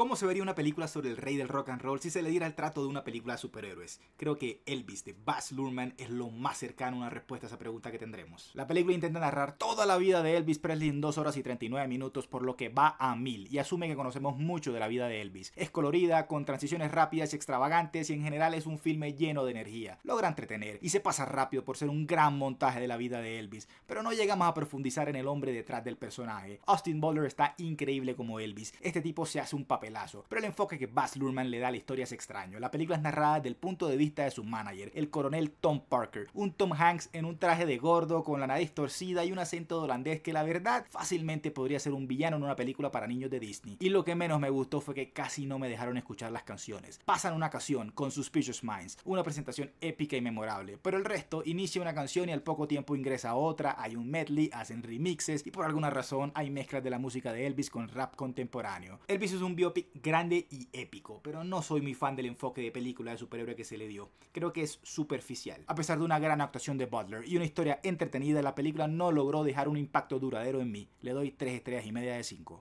¿Cómo se vería una película sobre el rey del rock and roll si se le diera el trato de una película de superhéroes? Creo que Elvis de Baz Luhrmann es lo más cercano a una respuesta a esa pregunta que tendremos. La película intenta narrar toda la vida de Elvis Presley en 2 horas y 39 minutos, por lo que va a mil y asume que conocemos mucho de la vida de Elvis. Es colorida, con transiciones rápidas y extravagantes y en general es un filme lleno de energía. Logra entretener y se pasa rápido por ser un gran montaje de la vida de Elvis, pero no llegamos a profundizar en el hombre detrás del personaje. Austin Butler está increíble como Elvis. Este tipo se hace un papel lazo, pero el enfoque que Baz Luhrmann le da a la historia es extraño. La película es narrada desde el punto de vista de su manager, el coronel Tom Parker, un Tom Hanks en un traje de gordo con la nariz torcida y un acento holandés que la verdad fácilmente podría ser un villano en una película para niños de Disney. Y lo que menos me gustó fue que casi no me dejaron escuchar las canciones. Pasan una canción con Suspicious Minds, una presentación épica y memorable, pero el resto inicia una canción y al poco tiempo ingresa otra, hay un medley, hacen remixes y por alguna razón hay mezclas de la música de Elvis con rap contemporáneo. Elvis es un biopic grande y épico, pero no soy muy fan del enfoque de película de superhéroe que se le dio. Creo que es superficial. A pesar de una gran actuación de Butler y una historia entretenida, la película no logró dejar un impacto duradero en mí. Le doy 3 estrellas y media de 5.